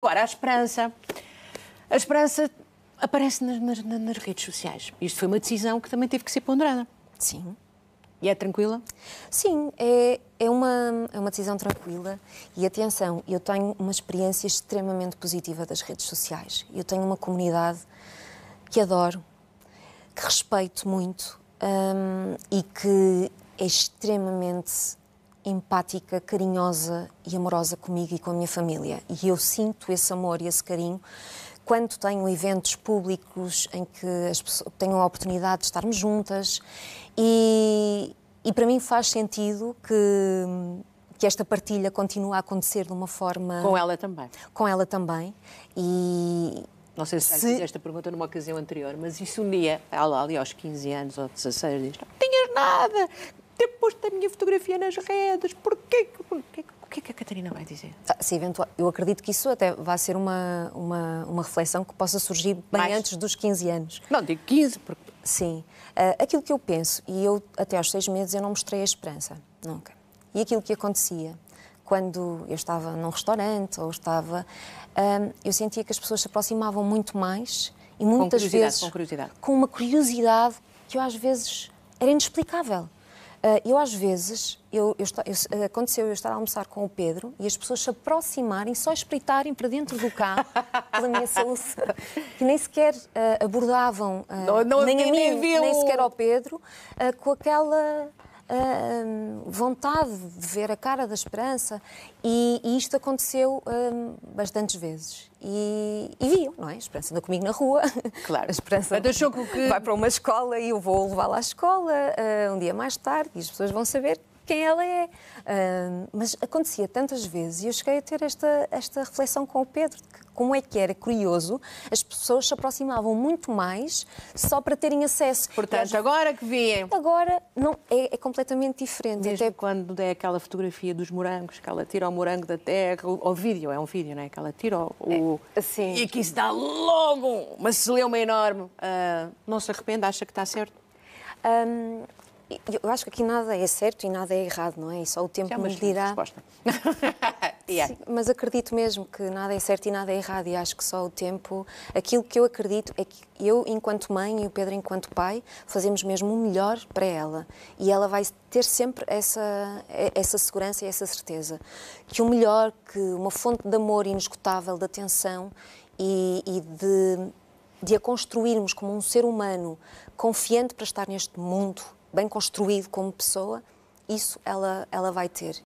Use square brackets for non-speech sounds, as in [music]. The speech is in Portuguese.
Agora, a esperança. A esperança aparece nas, nas, nas, redes sociais. Isto foi uma decisão que também teve que ser ponderada. Sim. E é tranquila? Sim, é, é, uma, é uma decisão tranquila. E atenção, eu tenho uma experiência extremamente positiva das redes sociais. Eu tenho uma comunidade que adoro, que respeito muito hum, e que é extremamente empática, carinhosa e amorosa comigo e com a minha família. E eu sinto esse amor e esse carinho quando tenho eventos públicos em que as pessoas tenham a oportunidade de estarmos juntas. E, e para mim faz sentido que que esta partilha continue a acontecer de uma forma. Com ela também. Com ela também. E. Não sei se, se... esta pergunta numa ocasião anterior, mas isso um dia, ela ali aos 15 anos ou 16, diz: Não tinhas nada, ter posto a minha fotografia nas redes? Porquê? O que é que a Catarina vai dizer? Ah, se eventual, eu acredito que isso até vai ser uma, uma, uma reflexão que possa surgir bem Mais? antes dos 15 anos. Não, digo 15, porque... Sim. Uh, aquilo que eu penso, e eu até aos seis meses eu não mostrei a esperança, nunca. E aquilo que acontecia quando eu estava num restaurante ou estava, ah, eu sentia que as pessoas se aproximavam muito mais e muitas com vezes com, com uma curiosidade que eu às vezes era inexplicável. Ah, eu às vezes, eu, eu, eu, ah, aconteceu eu estar a almoçar com o Pedro e as pessoas se aproximarem, só espreitarem para dentro do carro, [laughs] pela minha saúde, que nem sequer uh, abordavam, uh, não, não, nem a mim, nem, nem sequer ao Pedro, uh, com aquela uh, vontade de ver a cara da esperança e, e isto aconteceu um, bastantes vezes. E, e viam, não é? A esperança anda comigo na rua. Claro. [laughs] A esperança é que... vai para uma escola e eu vou levá-la à escola uh, um dia mais tarde e as pessoas vão saber quem ela é. Uh, mas acontecia tantas vezes e eu cheguei a ter esta, esta reflexão com o Pedro, que como é que era curioso, as pessoas se aproximavam muito mais só para terem acesso. Portanto, agora que vêem. Agora não, é, é, completamente diferente. Mesmo Até quando é aquela fotografia dos morangos, que ela tira o morango da terra, ou vídeo, é um vídeo, não é? Que ela tira o. É, assim. E que isso dá logo uma celeuma enorme. Uh, não se arrepende, acha que está certo? Um, eu acho que aqui nada é certo e nada é errado, não é? E só o tempo me dirá. [laughs] [laughs] yeah. Sim, mas acredito mesmo que nada é certo e nada é errado e acho que só o tempo. Aquilo que eu acredito é que eu, enquanto mãe, e o Pedro, enquanto pai, fazemos mesmo o melhor para ela e ela vai ter sempre essa, essa segurança e essa certeza. Que o melhor, que uma fonte de amor inesgotável, de atenção e, e de, de a construirmos como um ser humano confiante para estar neste mundo bem construído como pessoa, isso ela, ela vai ter.